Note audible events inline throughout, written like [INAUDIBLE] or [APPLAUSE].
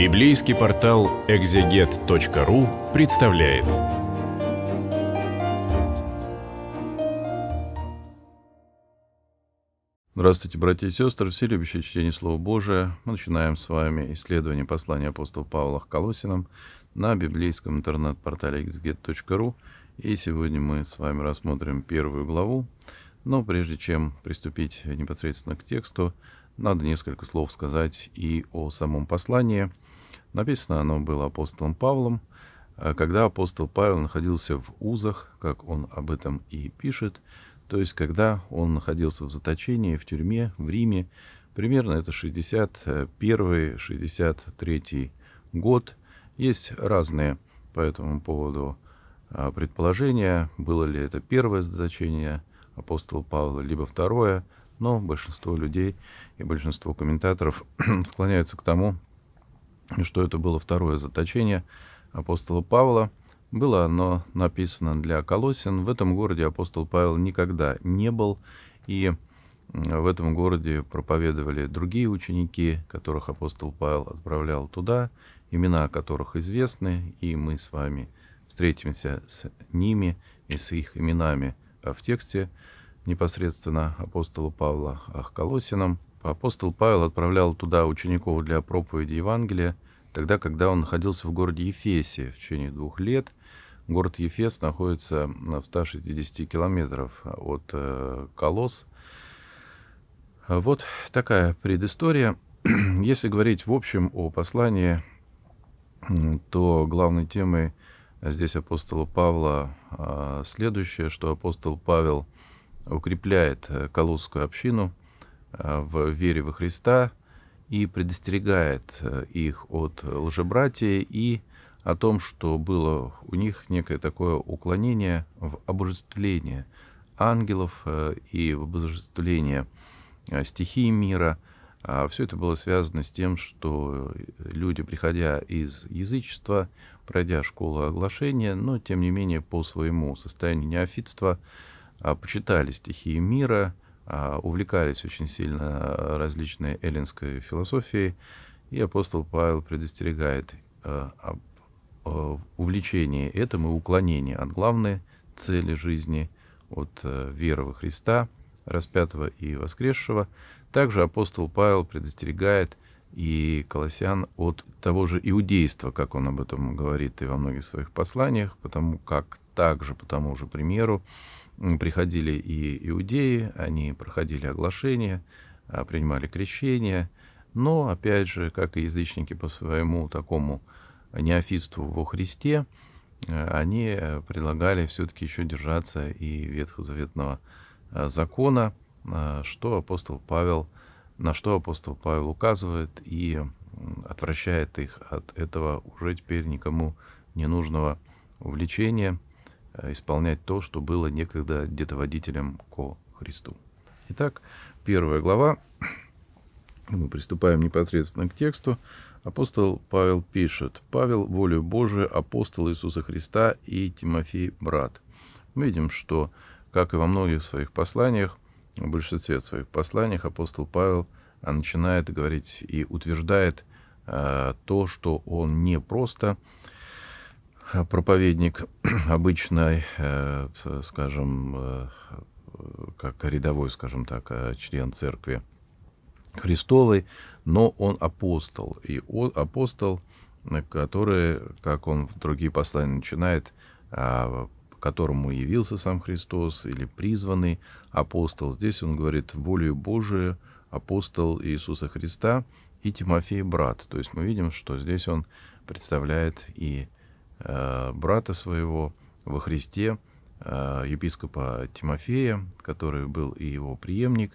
Библейский портал экзегет.ру представляет. Здравствуйте, братья и сестры, все любящие чтение Слова Божия. Мы начинаем с вами исследование послания апостола Павла к Колосинам на библейском интернет-портале exeget.ru, И сегодня мы с вами рассмотрим первую главу. Но прежде чем приступить непосредственно к тексту, надо несколько слов сказать и о самом послании – Написано оно было апостолом Павлом, «Э, когда апостол Павел находился в узах, как он об этом и пишет, то есть когда он находился в заточении, в тюрьме, в Риме, примерно это 61-63 год. Есть разные по этому поводу а, предположения, было ли это первое заточение апостола Павла, либо второе, но большинство людей и большинство комментаторов [CLEARS THROAT] склоняются к тому, что это было второе заточение апостола Павла. Было оно написано для Колосин. В этом городе апостол Павел никогда не был, и в этом городе проповедовали другие ученики, которых апостол Павел отправлял туда, имена которых известны, и мы с вами встретимся с ними и с их именами а в тексте непосредственно апостола Павла Ахколосином. Апостол Павел отправлял туда учеников для проповеди Евангелия, тогда, когда он находился в городе Ефесе в течение двух лет. Город Ефес находится в 160 километров от э, Колос. Вот такая предыстория. [CLEARS THROAT] Если говорить в общем о послании, то главной темой здесь апостола Павла а, следующее, что апостол Павел укрепляет э, колосскую общину – Э, в вере во Христа и предостерегает э, их от лжебратья и о том, что было у них некое такое уклонение в обожествление ангелов э, и в обожествление стихии мира. А Все это было связано с тем, что люди, приходя из язычества, пройдя школу оглашения, но тем не менее по своему состоянию неофитства, а, почитали стихии мира, а, увлекались очень сильно различной эллинской философией, и апостол Павел предостерегает э, об э, увлечении этим и уклонении от главной цели жизни, от э, веры во Христа, распятого и воскресшего. Также апостол Павел предостерегает и колоссян от того же иудейства, как он об этом говорит и во многих своих посланиях, потому как также, по тому же примеру, приходили и иудеи, они проходили оглашение, а, принимали крещение, но, опять же, как и язычники по своему такому неофитству во Христе, э, они предлагали все-таки еще держаться и ветхозаветного э, закона, э, что апостол Павел, на что апостол Павел указывает и отвращает их от этого уже теперь никому ненужного увлечения – Э, исполнять то, что было некогда детоводителем ко Христу. Итак, первая глава. Мы приступаем непосредственно к тексту. Апостол Павел пишет. «Павел, волю Божию, апостол Иисуса Христа и Тимофей, брат». Мы видим, что, как и во многих своих посланиях, в большинстве своих посланиях апостол Павел а, начинает говорить и утверждает э, то, что он не просто э, а проповедник [CLEARS THROAT] обычный, э, скажем, э, как рядовой, скажем так, э, член церкви Христовой, но он апостол. И он, апостол, который, как он в другие послания начинает, а, которому явился сам Христос, или призванный апостол. Здесь он говорит «волею Божию апостол Иисуса Христа и Тимофей брат». То есть мы видим, что здесь он представляет и Э, брата своего во Христе, э, епископа Тимофея, который был и его преемник,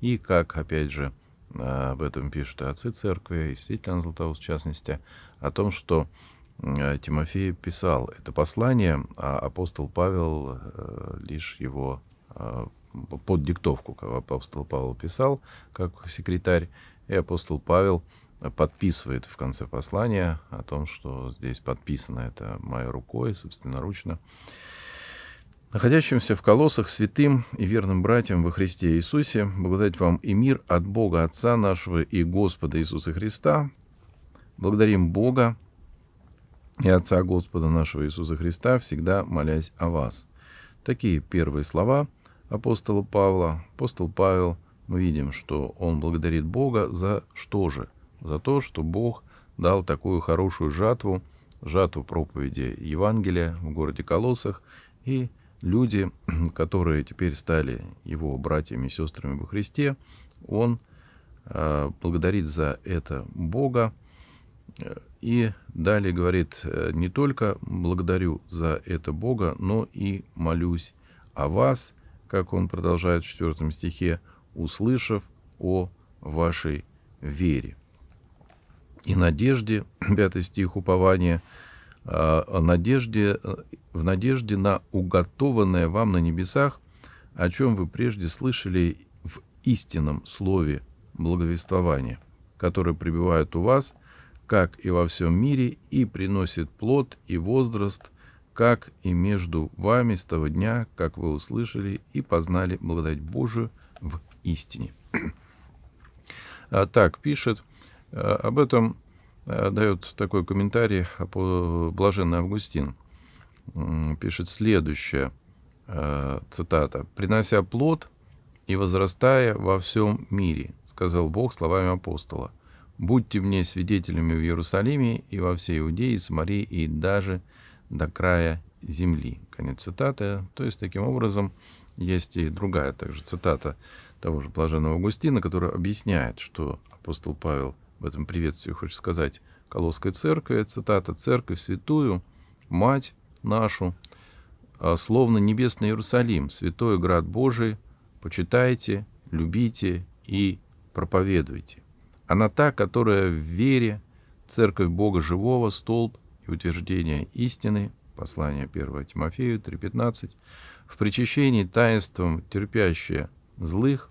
и как, опять же, э, об этом пишут и отцы церкви, и святитель Златоуст в частности, о том, что Тимофей писал это послание, а апостол Павел лишь его под диктовку, как апостол Павел писал, как секретарь, и апостол Павел – подписывает в конце послания о том, что здесь подписано это моей рукой, собственноручно. Находящимся в колоссах святым и верным братьям во Христе Иисусе, благодать вам и мир от Бога Отца нашего и Господа Иисуса Христа. Благодарим Бога и Отца Господа нашего Иисуса Христа, всегда молясь о вас. Такие первые слова апостола Павла. Апостол Павел, мы видим, что он благодарит Бога за что же? за то, что Бог дал такую хорошую жатву, жатву проповеди Евангелия в городе Колоссах, и люди, [CLEARS THROAT] которые теперь стали его братьями и сестрами во Христе, он э, благодарит за это Бога, э, и далее говорит, э, не только благодарю за это Бога, но и молюсь о вас, как он продолжает в четвертом стихе, услышав о вашей вере и надежде, [CLEARS THROAT] пятый стих упования, а, надежде, в надежде на уготованное вам на небесах, о чем вы прежде слышали в истинном слове благовествования, которое пребывает у вас, как и во всем мире, и приносит плод и возраст, как и между вами с того дня, как вы услышали и познали благодать Божию в истине. [CLEARS THROAT] А, так пишет Э, об этом э, дает такой комментарий Блаженный Августин. Пишет следующее, э, цитата. «Принося плод и возрастая во всем мире, сказал Бог словами апостола, будьте мне свидетелями в Иерусалиме и во всей Иудее, и Самарии и даже до края земли». Конец цитаты. То есть, таким образом, есть и другая также цитата того же Блаженного Августина, которая объясняет, что апостол Павел – в этом приветствии хочет сказать Колосской церкви, цитата, «Церковь святую, мать нашу, а словно небесный Иерусалим, святой град Божий, почитайте, любите и проповедуйте. Она та, которая в вере, церковь Бога живого, столб и утверждение истины, послание 1 Тимофею 3.15, в причащении таинством терпящая злых,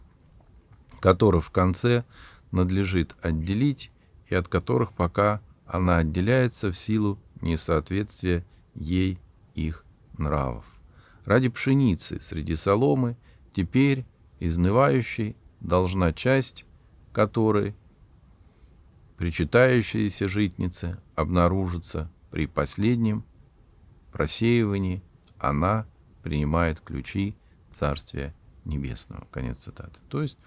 которых в конце надлежит отделить и от которых пока она отделяется в силу несоответствия ей их нравов. Ради пшеницы среди соломы теперь изнывающей должна часть, которой причитающиеся житницы обнаружится при последнем просеивании, она принимает ключи Царствия Небесного. Конец цитаты. То есть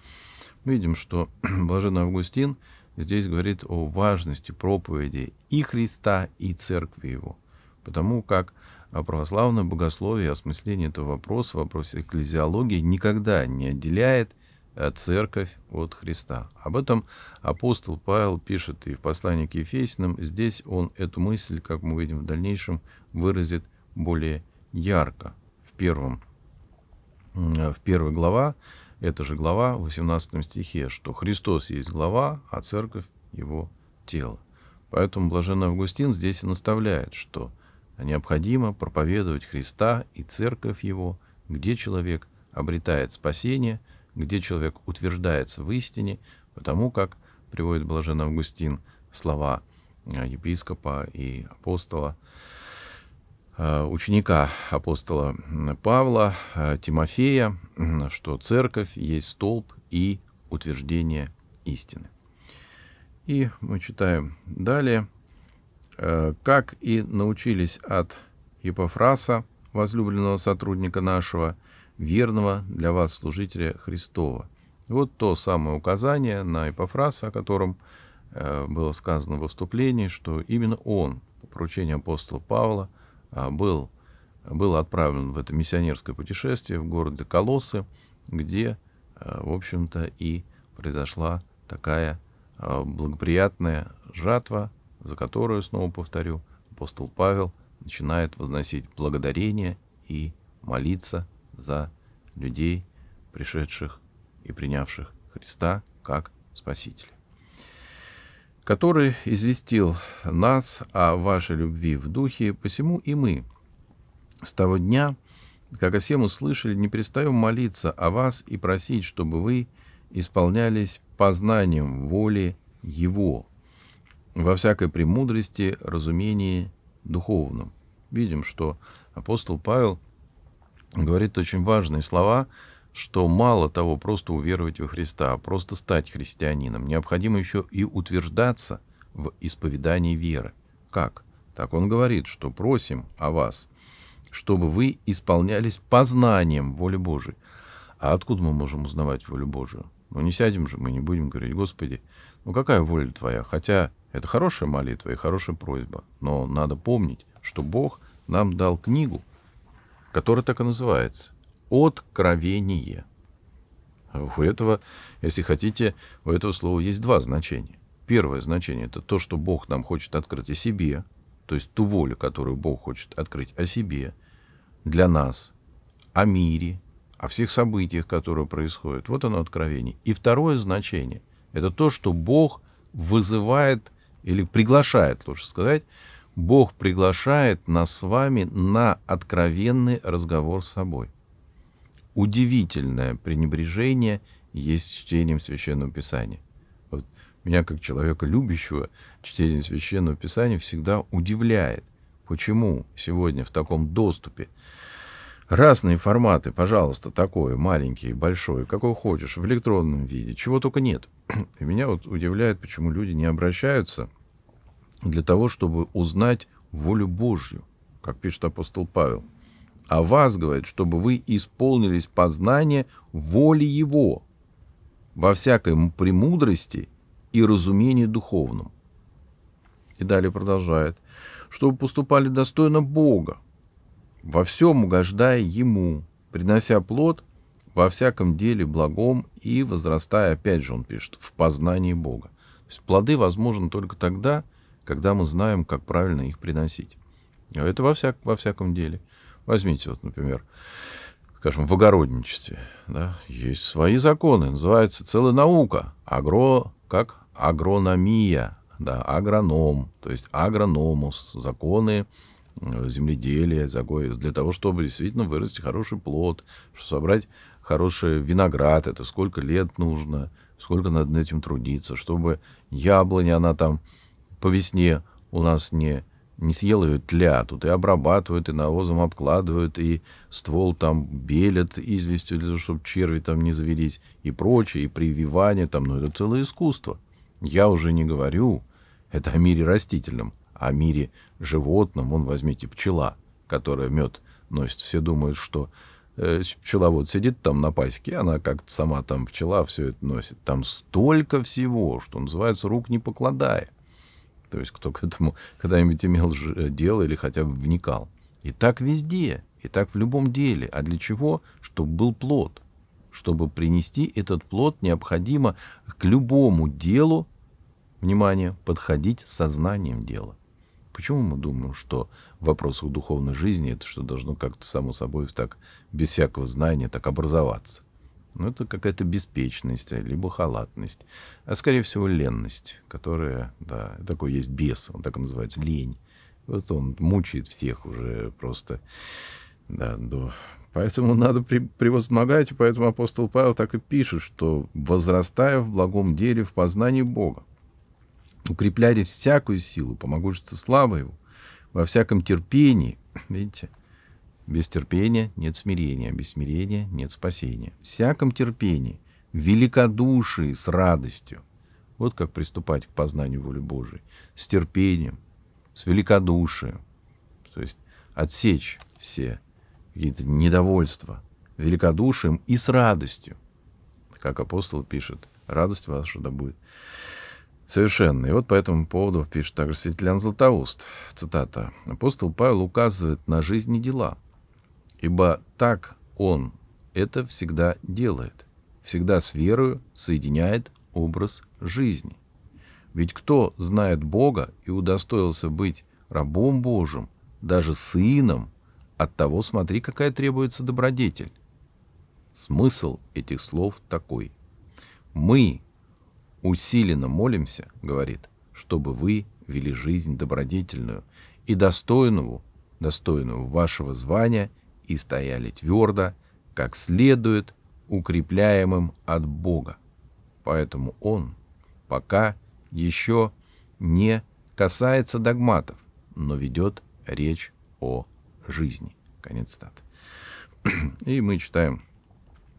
мы видим, что [CLEARS THROAT] Блаженный Августин здесь говорит о важности проповеди и Христа, и Церкви Его. Потому как а, православное богословие, осмысление этого вопроса, вопрос экклезиологии никогда не отделяет а, церковь от Христа. Об этом апостол Павел пишет и в послании к Ефесиным. Здесь он эту мысль, как мы видим в дальнейшем, выразит более ярко в, первом, в первой глава, эта же глава в 18 стихе, что Христос есть глава, а церковь его тело. Поэтому блаженный Августин здесь и наставляет, что необходимо проповедовать Христа и церковь его, где человек обретает спасение, где человек утверждается в истине, потому как, приводит блаженный Августин, слова епископа и апостола, Э, ученика апостола Павла, э, Тимофея, что церковь есть столб и утверждение истины. И мы читаем далее. Э, «Как и научились от Епофраса, возлюбленного сотрудника нашего, верного для вас служителя Христова». Вот то самое указание на Епофраса, о котором было сказано в выступлении, что именно он, по поручению апостола Павла, а, был, был отправлен в это миссионерское путешествие в город Колосы, где, а, в общем-то, и произошла такая а, благоприятная жатва, за которую, снова повторю, апостол Павел начинает возносить благодарение и молиться за людей, пришедших и принявших Христа как Спасителя который известил нас о вашей любви в духе, посему и мы с того дня, как о всем услышали, не перестаем молиться о вас и просить, чтобы вы исполнялись познанием воли Его, во всякой премудрости, разумении духовном. Видим, что апостол Павел говорит очень важные слова – что мало того просто уверовать во Христа, а просто стать христианином, необходимо еще и утверждаться в исповедании веры. Как? Так он говорит, что просим о вас, чтобы вы исполнялись познанием воли Божией. А откуда мы можем узнавать волю Божию? Ну не сядем же, мы не будем говорить, Господи, ну какая воля твоя? Хотя это хорошая молитва и хорошая просьба, но надо помнить, что Бог нам дал книгу, которая так и называется Откровение. У этого, если хотите, у этого слова есть два значения. Первое значение — это то, что Бог нам хочет открыть о себе, то есть ту волю, которую Бог хочет открыть о себе, для нас, о мире, о всех событиях, которые происходят. Вот оно откровение. И второе значение — это то, что Бог вызывает или приглашает, лучше сказать, Бог приглашает нас с вами на откровенный разговор с собой удивительное пренебрежение есть чтением Священного Писания. Вот меня, как человека любящего, чтение Священного Писания всегда удивляет, почему сегодня в таком доступе Разные форматы, пожалуйста, такое, маленький, большое, какой хочешь, в электронном виде, чего только нет. И меня вот удивляет, почему люди не обращаются для того, чтобы узнать волю Божью, как пишет апостол Павел а вас, говорит, чтобы вы исполнились познание воли Его во всякой премудрости и разумении духовном. И далее продолжает, чтобы поступали достойно Бога, во всем угождая Ему, принося плод во всяком деле благом и возрастая, опять же, он пишет, в познании Бога. То есть плоды возможны только тогда, когда мы знаем, как правильно их приносить. А это во, всяк, во всяком деле. Возьмите, вот, например, скажем, в огородничестве. Да, есть свои законы, называется целая наука. Агро, как агрономия, да, агроном, то есть агрономус, законы э, земледелия, для того, чтобы действительно вырасти хороший плод, собрать хороший виноград, это сколько лет нужно, сколько надо над этим трудиться, чтобы яблоня, она там по весне у нас не не съел ее тля, тут и обрабатывают, и навозом обкладывают, и ствол там белят известью, для того, чтобы черви там не завелись, и прочее, и прививание там, ну это целое искусство. Я уже не говорю, это о мире растительном, о мире животном, вон возьмите пчела, которая мед носит, все думают, что э, пчела вот сидит там на пасеке, она как-то сама там пчела все это носит. Там столько всего, что называется, рук не покладая. То есть кто к этому [LAUGHS] когда-нибудь имел э, дело или хотя бы вникал. И так везде, и так в любом деле. А для чего? Чтобы был плод. Чтобы принести этот плод, необходимо к любому делу, внимание, подходить сознанием дела. Почему мы думаем, что в вопросах духовной жизни это что должно как-то само собой так без всякого знания так образоваться? ну это какая-то беспечность, а, либо халатность, а скорее всего ленность, которая, да, такой есть бес, он так и называется, лень. Вот он мучает всех уже просто, да, до... Поэтому надо при, превозмогать, и поэтому апостол Павел так и пишет, что возрастая в благом деле в познании Бога, укрепляли всякую силу, помогущество славы Его, во всяком терпении, видите, без терпения нет смирения, без смирения нет спасения. Всяком терпении, великодушии с радостью. Вот как приступать к познанию воли Божией. С терпением, с великодушием. То есть отсечь все какие-то недовольства великодушием и с радостью. Как апостол пишет, радость ваша да будет совершенно. И вот по этому поводу пишет также святитель Златоуст, цитата. «Апостол Павел указывает на жизнь и дела, Ибо так он это всегда делает, всегда с верою соединяет образ жизни. Ведь кто знает Бога и удостоился быть рабом Божьим, даже сыном, от того смотри, какая требуется добродетель. Смысл этих слов такой. Мы усиленно молимся, говорит, чтобы вы вели жизнь добродетельную и достойную, достойную вашего звания и стояли твердо, как следует, укрепляемым от Бога. Поэтому он пока еще не касается догматов, но ведет речь о жизни. Конец статы. И мы читаем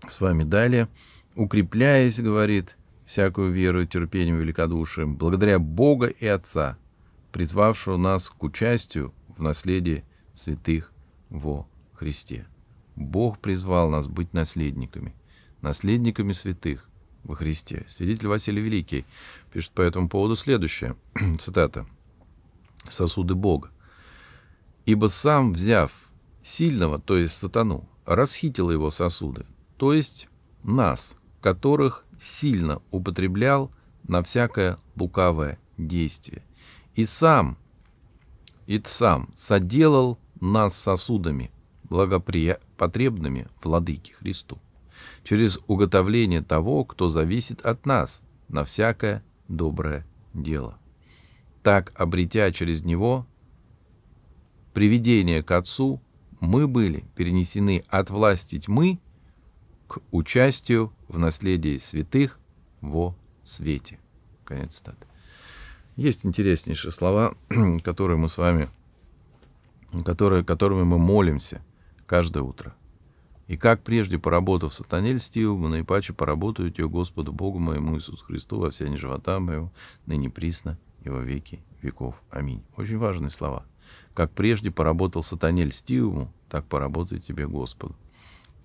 с вами далее. «Укрепляясь, — говорит, — всякую веру, терпением, великодушием, благодаря Бога и Отца, призвавшего нас к участию в наследии святых во Христе. Бог призвал нас быть наследниками, наследниками святых во Христе. Свидетель Василий Великий пишет по этому поводу следующее, [CLEARS THROAT] цитата, «Сосуды Бога. Ибо сам, взяв сильного, то есть сатану, расхитил его сосуды, то есть нас, которых сильно употреблял на всякое лукавое действие. И сам, и сам соделал нас сосудами, благопотребными владыке Христу, через уготовление того, кто зависит от нас на всякое доброе дело. Так, обретя через него приведение к Отцу, мы были перенесены от власти тьмы к участию в наследии святых во свете. Конец цитаты. Есть интереснейшие слова, [CLEARS THROAT] которые мы с вами, которые, которыми мы молимся каждое утро. И как прежде, поработав сатане льстиву, наипаче поработаю тебе, Господу Богу моему Иисусу Христу во все не живота моего, ныне присно и во веки веков. Аминь. Очень важные слова. Как прежде поработал сатане льстивому, так поработай тебе Господу.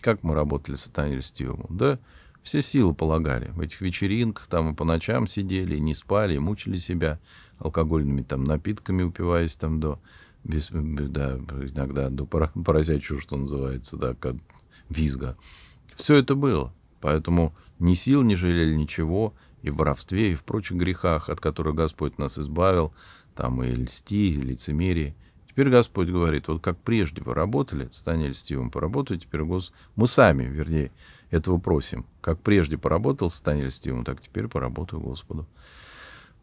Как мы работали сатане льстивому? Да, все силы полагали. В этих вечеринках там и по ночам сидели, и не спали, и мучили себя алкогольными там напитками, упиваясь там до... Да без, да, иногда до [LAUGHS] поросячью, что называется, да, как визга. Все это было. Поэтому ни сил не жалели ничего, и в воровстве, и в прочих грехах, от которых Господь нас избавил, там и льсти, и лицемерие. Теперь Господь говорит, вот как прежде вы работали, стань льстивым, поработай, теперь гос... мы сами, вернее, этого просим. Как прежде поработал, стань льстивым, так теперь поработаю Господу.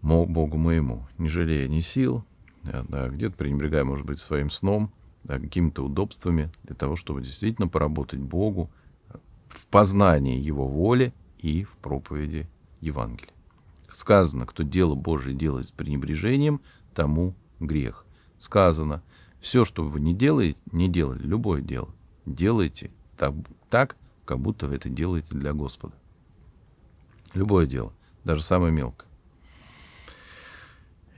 Богу моему, не жалея ни сил, да где-то пренебрегая, может быть, своим сном, да, какими-то удобствами для того, чтобы действительно поработать Богу в познании Его воли и в проповеди Евангелия. Сказано, кто дело Божие делает с пренебрежением, тому грех. Сказано, все, что вы не делаете, не делали, любое дело, делайте так, так, как будто вы это делаете для Господа. Любое дело, даже самое мелкое.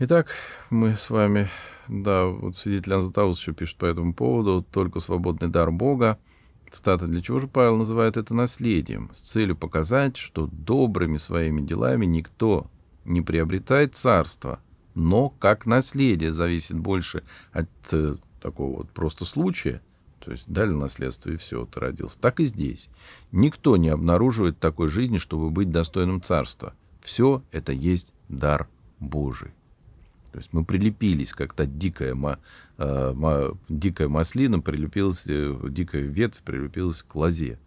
Итак, мы с вами, да, вот свидетель Анзатаус еще пишет по этому поводу, только свободный дар Бога. Цитата, для чего же Павел называет это наследием? С целью показать, что добрыми своими делами никто не приобретает царство, но как наследие зависит больше от э, такого вот просто случая, то есть дали наследство и все, ты родился. Так и здесь. Никто не обнаруживает такой жизни, чтобы быть достойным царства. Все это есть дар Божий. То есть мы прилепились, как то дикая, ма, э, ма, дикая маслина прилепилась, э, дикая ветвь прилепилась к лозе.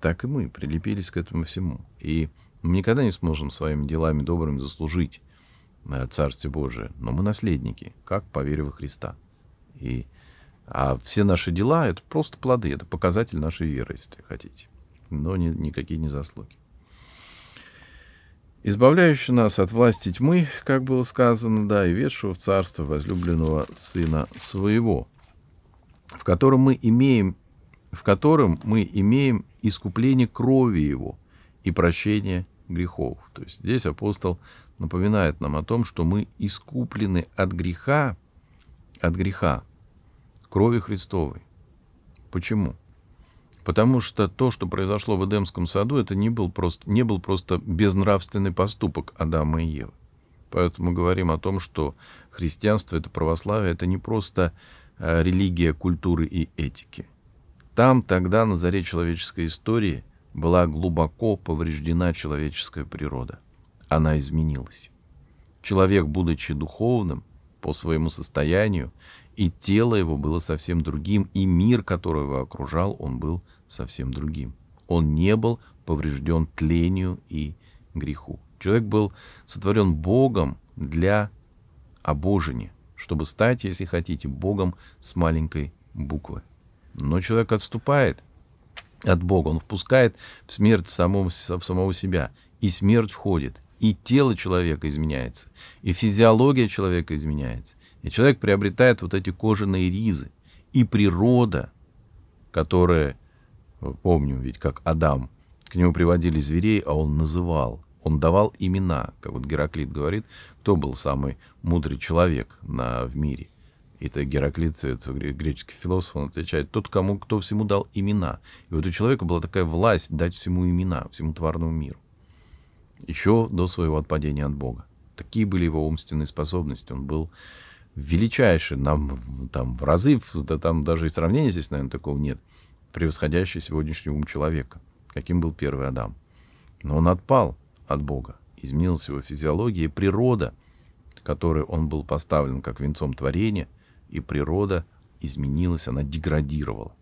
Так и мы прилепились к этому всему. И мы никогда не сможем своими делами добрыми заслужить э, Царствие Божие, но мы наследники, как по вере во Христа. И, а все наши дела — это просто плоды, это показатель нашей веры, если хотите, но ни, никакие не заслуги избавляющий нас от власти тьмы, как было сказано, да, и ведшего в царство возлюбленного Сына Своего, в котором мы имеем, в котором мы имеем искупление крови Его и прощение грехов. То есть здесь апостол напоминает нам о том, что мы искуплены от греха, от греха, крови Христовой. Почему? Потому что то, что произошло в Эдемском саду, это не был просто, не был просто безнравственный поступок Адама и Евы. Поэтому говорим о том, что христианство, это православие, это не просто э, религия культуры и этики. Там тогда, на заре человеческой истории, была глубоко повреждена человеческая природа. Она изменилась. Человек, будучи духовным, по своему состоянию, и тело его было совсем другим, и мир, который его окружал, он был совсем другим. Он не был поврежден тлению и греху. Человек был сотворен Богом для обожения, чтобы стать, если хотите, Богом с маленькой буквы. Но человек отступает от Бога, он впускает в смерть самого, в самого себя, и смерть входит, и тело человека изменяется, и физиология человека изменяется, и человек приобретает вот эти кожаные ризы, и природа, которая, э, помним ведь, как Адам, к нему приводили зверей, а он называл, он давал имена, как вот Гераклит говорит, кто был самый мудрый человек на, в мире. И это Гераклит, это греческий философ, он отвечает, тот, кому, кто всему дал имена. И вот у человека была такая власть дать всему имена, всему тварному миру еще до своего отпадения от Бога. Такие были его умственные способности. Он был величайший, нам там в разы, да там даже и сравнения здесь, наверное, такого нет, превосходящий сегодняшний ум человека, каким был первый Адам. Но он отпал от Бога, изменилась его физиология и природа, которой он был поставлен как венцом творения, и природа изменилась, она деградировала.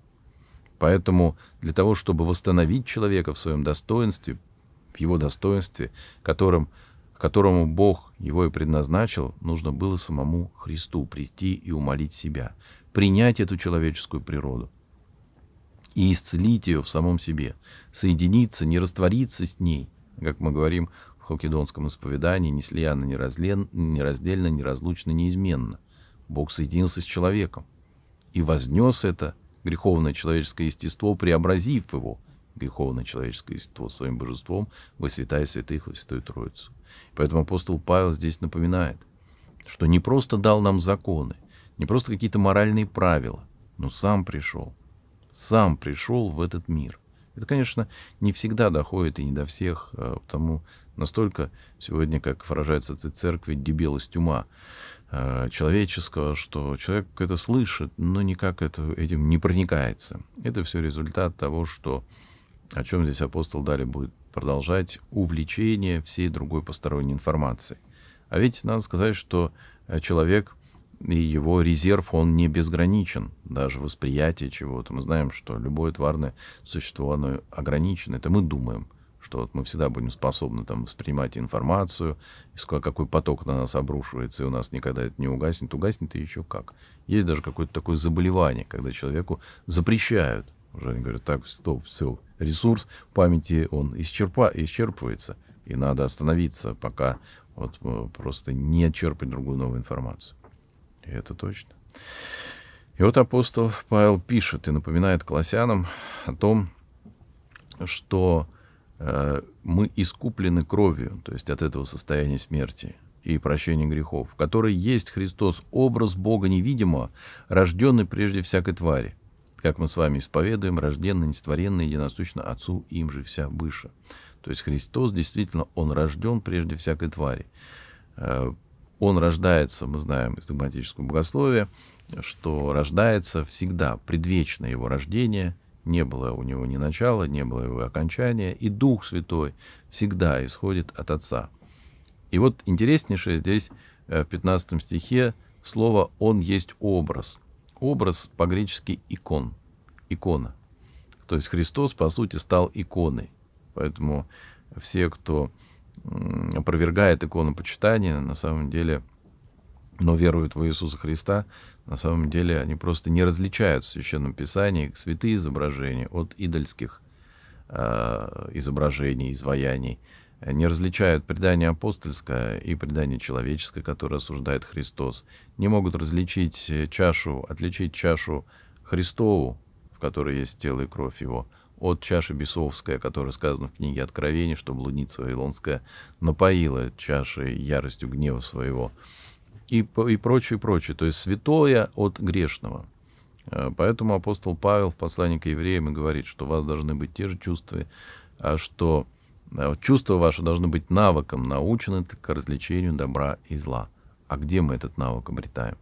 Поэтому для того, чтобы восстановить человека в своем достоинстве, в его достоинстве, которым, которому Бог его и предназначил, нужно было самому Христу прийти и умолить себя, принять эту человеческую природу и исцелить ее в самом себе, соединиться, не раствориться с ней, как мы говорим в хокедонском исповедании, неслияно, неразлен, нераздельно, неразлучно, неизменно. Бог соединился с человеком и вознес это греховное человеческое естество, преобразив его – греховное человеческое естество своим божеством во святая святых, во святую Троицу. Поэтому апостол Павел здесь напоминает, что не просто дал нам законы, не просто какие-то моральные правила, но сам пришел, сам пришел в этот мир. Это, конечно, не всегда доходит и не до всех, а потому настолько сегодня, как выражается этой церкви, дебелость ума а, человеческого, что человек это слышит, но никак это, этим не проникается. Это все результат того, что о чем здесь апостол далее будет продолжать, увлечение всей другой посторонней информации. А ведь надо сказать, что э, человек и его резерв, он не безграничен, даже восприятие чего-то. Мы знаем, что любое тварное существо, оно ограничено. Это мы думаем, что вот мы всегда будем способны там, воспринимать информацию, какой поток на нас обрушивается, и у нас никогда это не угаснет. Угаснет и еще как. Есть даже какое-то такое заболевание, когда человеку запрещают уже они говорят так, стоп, все, ресурс памяти, он исчерпа, исчерпывается, и надо остановиться, пока вот э, просто не черпать другую новую информацию. И это точно. И вот апостол Павел пишет и напоминает колоссянам о том, что э, мы искуплены кровью, то есть от этого состояния смерти и прощения грехов, в которой есть Христос, образ Бога невидимого, рожденный прежде всякой твари как мы с вами исповедуем, рожденный, нестворенный, единосущно Отцу, им же вся выше. То есть Христос действительно, Он рожден прежде всякой твари. Э, Он рождается, мы знаем из догматического богословия, что рождается всегда, предвечно его рождение, не было у него ни начала, не было его окончания, и Дух Святой всегда исходит от Отца. И вот интереснейшее здесь э, в 15 стихе слово «Он есть образ» образ по-гречески икон, икона. То есть Христос, по сути, стал иконой. Поэтому все, кто опровергает икону почитания, на самом деле, но веруют в Иисуса Христа, на самом деле они просто не различают в Священном Писании святые изображения от идольских э, изображений, изваяний не различают предание апостольское и предание человеческое, которое осуждает Христос, не могут различить э, чашу, отличить чашу Христову, в которой есть тело и кровь его, от чаши бесовская, которая сказана в книге Откровения, что блудница Вавилонская напоила чашей яростью гнева своего, и, и прочее, прочее. То есть святое от грешного. Э, поэтому апостол Павел в послании к евреям и говорит, что у вас должны быть те же чувства, а что да, вот чувства ваши должны быть навыком, научены к развлечению добра и зла. А где мы этот навык обретаем?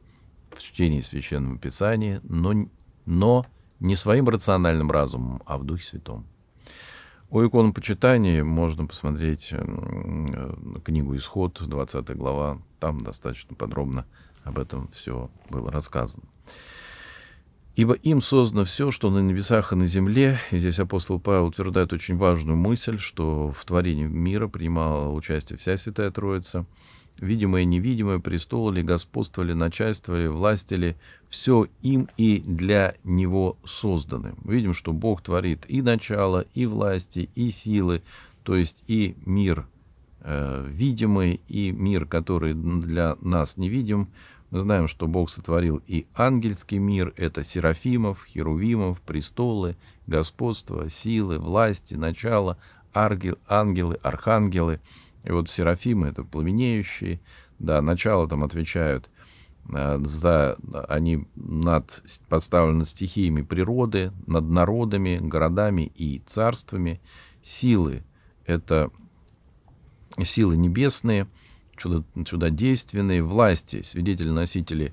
В чтении Священного Писания, но, но не своим рациональным разумом, а в Духе Святом. О иконопочитании можно посмотреть э, книгу «Исход», 20 глава. Там достаточно подробно об этом все было рассказано. Ибо им создано все, что на небесах и на земле. И здесь апостол Павел утверждает очень важную мысль, что в творении мира принимала участие вся Святая Троица. Видимое и невидимое, престол ли господство ли начальство ли власть ли все им и для него созданы. Мы видим, что Бог творит и начало, и власти, и силы, то есть и мир э, видимый, и мир, который для нас невидим, мы знаем, что Бог сотворил и ангельский мир, это серафимов, херувимов, престолы, господство, силы, власти, начало, аргел, ангелы, архангелы. И вот серафимы — это пламенеющие, да, начало там отвечают э, за, они над, подставлены стихиями природы, над народами, городами и царствами. Силы — это силы небесные — чудо, чудодейственной власти, свидетели-носители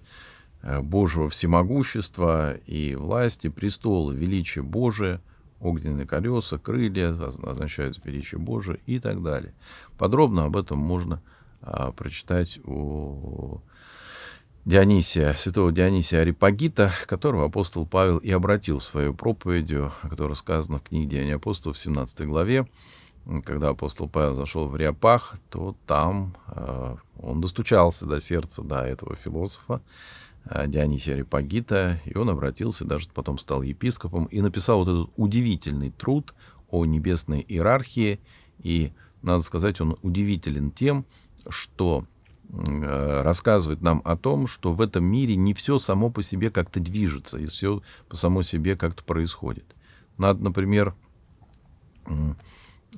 э, Божьего всемогущества и власти, престола, величие Божие огненные колеса, крылья означают величие Божие и так далее. Подробно об этом можно а, прочитать у Дионисия, святого Дионисия Арипагита, которого апостол Павел и обратил в свою проповедью, которая сказана в книге Деяния апостолов в 17 главе, когда апостол Павел зашел в Риапах, то там э, он достучался до сердца до этого философа э, Дионисия Репагита, и он обратился, даже потом стал епископом, и написал вот этот удивительный труд о небесной иерархии. И, надо сказать, он удивителен тем, что э, рассказывает нам о том, что в этом мире не все само по себе как-то движется, и все по само себе как-то происходит. Надо, например,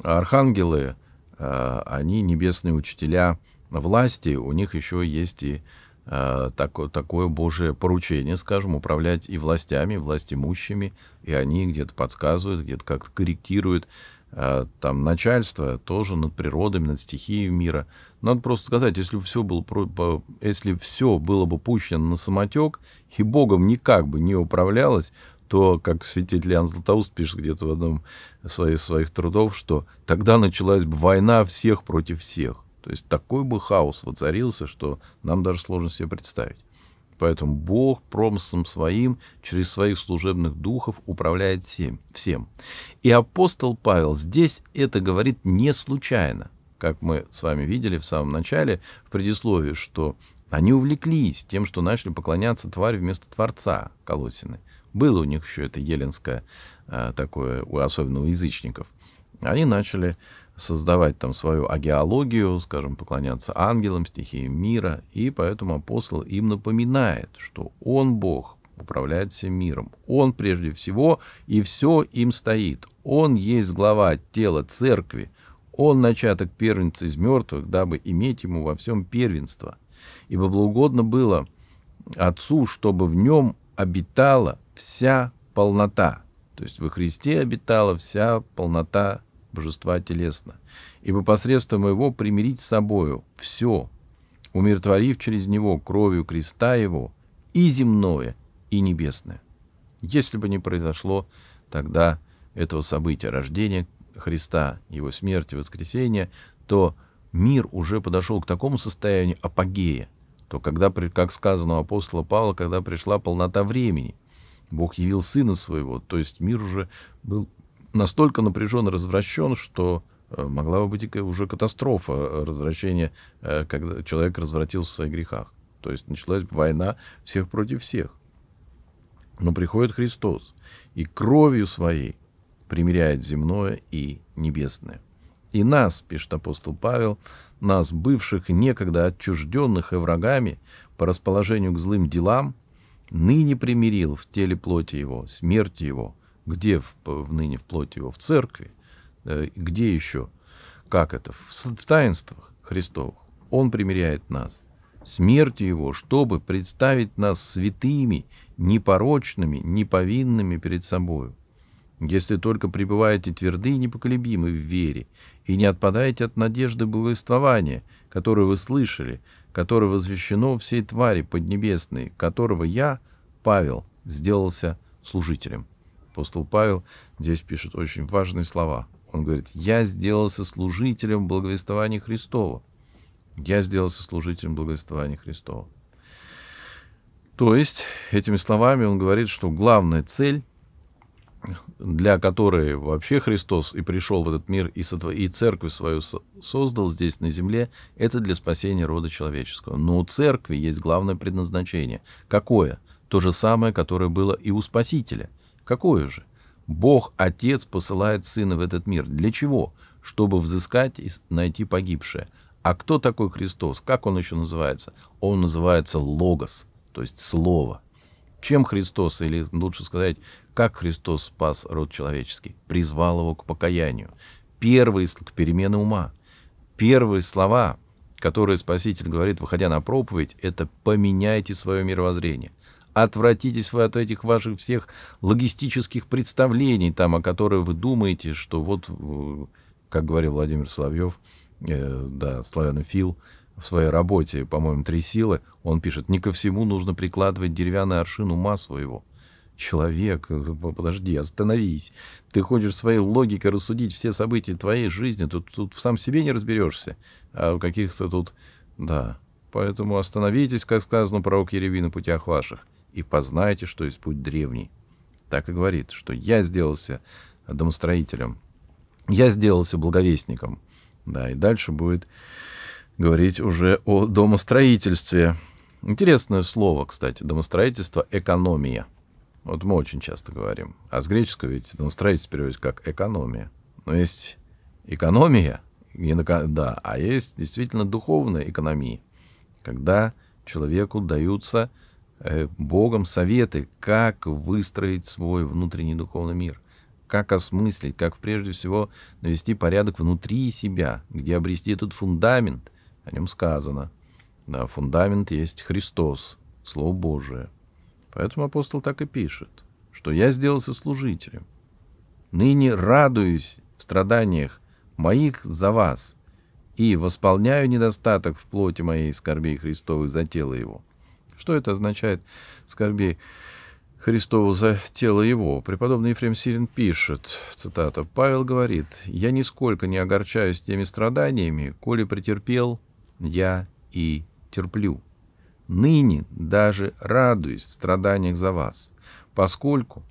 архангелы, э, они небесные учителя власти, у них еще есть и э, такое, такое божье поручение, скажем, управлять и властями, власть имущими, и они где-то подсказывают, где-то как-то корректируют. Э, там начальство тоже над природами, над стихией мира. Надо просто сказать, если все было, если все было бы пущено на самотек, и Богом никак бы не управлялось, то, как святитель Иоанн Златоуст пишет где-то в одном из своих, своих трудов, что тогда началась бы война всех против всех. То есть такой бы хаос воцарился, что нам даже сложно себе представить. Поэтому Бог промыслом своим через своих служебных духов управляет всем. всем. И апостол Павел здесь это говорит не случайно. Как мы с вами видели в самом начале, в предисловии, что они увлеклись тем, что начали поклоняться тварь вместо Творца Колосины. Было у них еще это еленское э, такое, особенно у язычников. Они начали создавать там свою агеологию, скажем, поклоняться ангелам, стихиям мира, и поэтому апостол им напоминает, что он Бог, управляет всем миром. Он прежде всего, и все им стоит. Он есть глава тела церкви. Он начаток первенца из мертвых, дабы иметь ему во всем первенство. Ибо благоугодно было Отцу, чтобы в нем обитало вся полнота. То есть во Христе обитала вся полнота божества телесно. Ибо посредством его примирить с собою все, умиротворив через него кровью креста его и земное, и небесное. Если бы не произошло тогда этого события рождения Христа, его смерти, воскресения, то мир уже подошел к такому состоянию апогея, то когда, как сказано у апостола Павла, когда пришла полнота времени – Бог явил Сына Своего, то есть мир уже был настолько напряжен и развращен, что э, могла бы быть уже катастрофа э, развращения, э, когда человек развратился в своих грехах. То есть началась война всех против всех. Но приходит Христос и кровью своей примиряет земное и небесное. И нас, пишет апостол Павел, нас, бывших некогда отчужденных и врагами по расположению к злым делам – ныне примирил в теле плоти его, смерти его. Где в, в ныне в плоти его? В церкви. Э, где еще? Как это? В, в таинствах Христовых. Он примиряет нас. смерти его, чтобы представить нас святыми, непорочными, неповинными перед собою. Если только пребываете тверды и непоколебимы в вере, и не отпадаете от надежды благовествования, которую вы слышали, которое возвещено всей твари поднебесной, которого я, Павел, сделался служителем. Апостол Павел здесь пишет очень важные слова. Он говорит, я сделался служителем благовествования Христова. Я сделался служителем благовествования Христова. То есть, этими словами он говорит, что главная цель для которой вообще Христос и пришел в этот мир, и, сотво... и церковь свою создал здесь на земле, это для спасения рода человеческого. Но у церкви есть главное предназначение. Какое? То же самое, которое было и у Спасителя. Какое же? Бог, Отец, посылает Сына в этот мир. Для чего? Чтобы взыскать и найти погибшее. А кто такой Христос? Как он еще называется? Он называется Логос, то есть Слово – чем Христос, или лучше сказать, как Христос спас род человеческий, призвал его к покаянию. Первые к перемене ума. Первые слова, которые Спаситель говорит, выходя на проповедь, это «поменяйте свое мировоззрение». Отвратитесь вы от этих ваших всех логистических представлений, там, о которых вы думаете, что вот, э, как говорил Владимир Соловьев, э, да, славянофил, Фил, в своей работе, по-моему, «Три силы», он пишет, «Не ко всему нужно прикладывать деревянный аршин ума своего». Человек, э, подожди, остановись. Ты хочешь своей логикой рассудить все события твоей жизни, тут, тут сам себе не разберешься. А в каких-то тут... Да. Поэтому остановитесь, как сказано пророк Еревий, на путях ваших, и познайте, что есть путь древний. Так и говорит, что я сделался домостроителем, я сделался благовестником. Да, и дальше будет говорить уже о домостроительстве. Интересное слово, кстати, домостроительство — экономия. Вот мы очень часто говорим. А с греческого ведь домостроительство переводится как экономия. Но есть экономия, да, а есть действительно духовная экономия, когда человеку даются э, Богом советы, как выстроить свой внутренний духовный мир, как осмыслить, как прежде всего навести порядок внутри себя, где обрести этот фундамент — о нем сказано. Да, фундамент есть Христос, Слово Божие. Поэтому апостол так и пишет, что я сделался служителем. Ныне радуюсь в страданиях моих за вас и восполняю недостаток в плоти моей скорбей Христовых за тело его. Что это означает скорбей Христову за тело его? Преподобный Ефрем Сирин пишет, цитата, «Павел говорит, «Я нисколько не огорчаюсь теми страданиями, коли претерпел я и терплю. Ныне даже радуюсь в страданиях за вас, поскольку,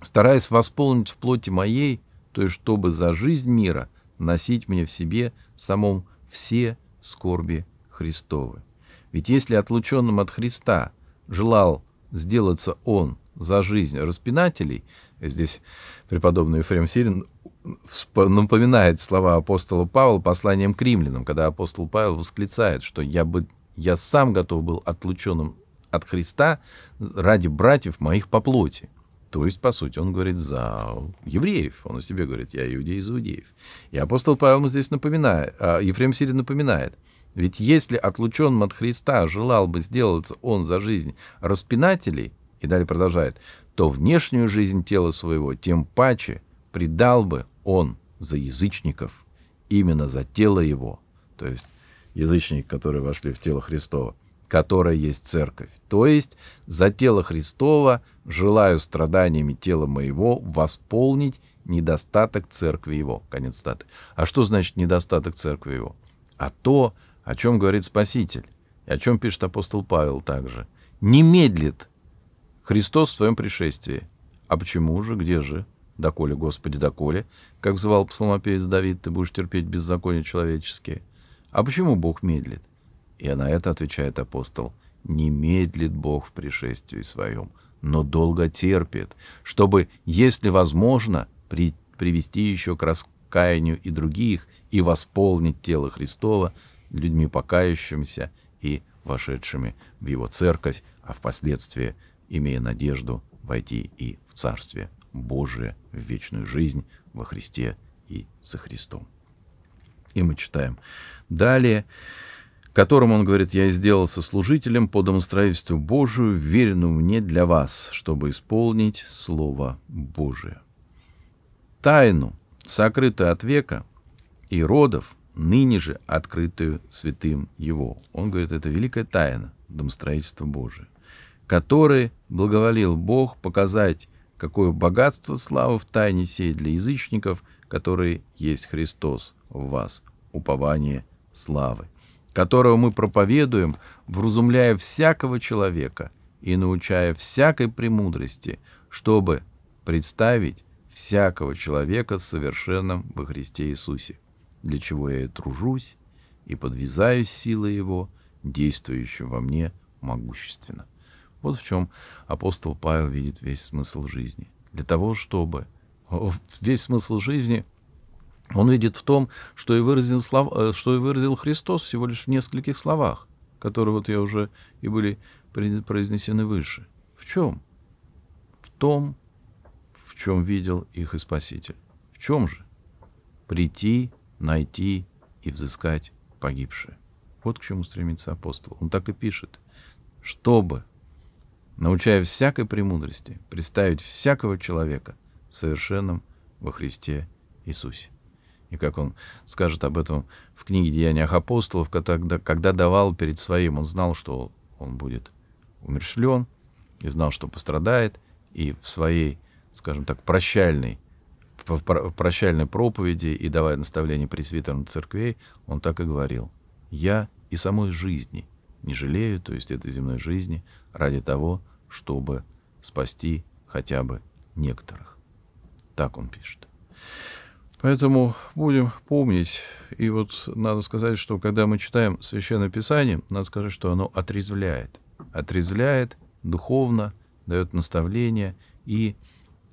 стараясь восполнить в плоти моей, то есть чтобы за жизнь мира носить мне в себе самом все скорби Христовы. Ведь если отлученным от Христа желал сделаться он за жизнь распинателей, здесь преподобный Ефрем Сирин напоминает слова апостола Павла посланием к римлянам, когда апостол Павел восклицает, что я, бы, я сам готов был отлученным от Христа ради братьев моих по плоти. То есть, по сути, он говорит за евреев. Он о себе говорит, я иудей из иудеев. И апостол Павел ему здесь напоминает, а Ефрем Сирин напоминает, ведь если отлученным от Христа желал бы сделаться он за жизнь распинателей, и далее продолжает, то внешнюю жизнь тела своего тем паче предал бы он за язычников, именно за тело его, то есть язычники, которые вошли в тело Христова, которая есть церковь. То есть за тело Христова желаю страданиями тела моего восполнить недостаток церкви его. Конец статы. А что значит недостаток церкви его? А то, о чем говорит Спаситель, и о чем пишет апостол Павел также. Не медлит Христос в своем пришествии. А почему же, где же? «Доколе, Господи, доколе», как звал псалмопевец Давид, «ты будешь терпеть беззаконие человеческие». А почему Бог медлит? И на это отвечает апостол, «Не медлит Бог в пришествии своем, но долго терпит, чтобы, если возможно, при, привести еще к раскаянию и других и восполнить тело Христова людьми покающимися и вошедшими в его церковь, а впоследствии, имея надежду, войти и в Царствие Божие в вечную жизнь во Христе и со Христом. И мы читаем. Далее, которым он говорит, «Я сделался служителем по домостроительству Божию, веренную мне для вас, чтобы исполнить Слово Божие». Тайну, сокрытую от века и родов, ныне же открытую святым его. Он говорит, это великая тайна домостроительства Божия, который благоволил Бог показать какое богатство славы в тайне сей для язычников, которые есть Христос в вас, упование славы, которого мы проповедуем, вразумляя всякого человека и научая всякой премудрости, чтобы представить всякого человека совершенным во Христе Иисусе, для чего я и тружусь и подвязаюсь силой Его, действующим во мне могущественно. Вот в чем апостол Павел видит весь смысл жизни. Для того, чтобы весь смысл жизни он видит в том, что и выразил, слов, э, что и выразил Христос всего лишь в нескольких словах, которые вот я уже и были произнесены выше. В чем? В том, в чем видел их и Спаситель. В чем же? Прийти, найти и взыскать погибшие. Вот к чему стремится апостол. Он так и пишет. Чтобы научая всякой премудрости представить всякого человека совершенным во Христе Иисусе. И как он скажет об этом в книге «Деяниях апостолов», когда, когда давал перед своим, он знал, что он будет умершлен, и знал, что пострадает, и в своей, скажем так, прощальной, прощальной проповеди и давая наставление пресвитерам церквей, он так и говорил. «Я и самой жизни не жалею, то есть этой земной жизни, ради того, чтобы спасти хотя бы некоторых. Так он пишет. Поэтому будем помнить. И вот надо сказать, что когда мы читаем Священное Писание, надо сказать, что оно отрезвляет. Отрезвляет духовно, дает наставление, и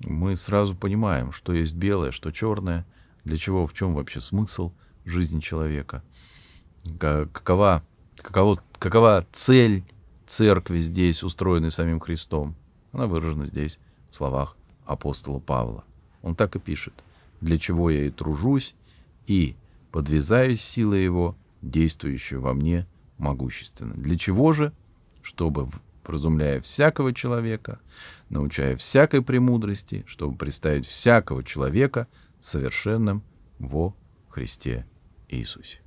мы сразу понимаем, что есть белое, что черное, для чего, в чем вообще смысл жизни человека, какова, каково Какова цель церкви здесь, устроенной самим Христом? Она выражена здесь в словах апостола Павла. Он так и пишет. «Для чего я и тружусь, и подвязаюсь силой его, действующей во мне могущественно». Для чего же? Чтобы, разумляя всякого человека, научая всякой премудрости, чтобы представить всякого человека совершенным во Христе Иисусе.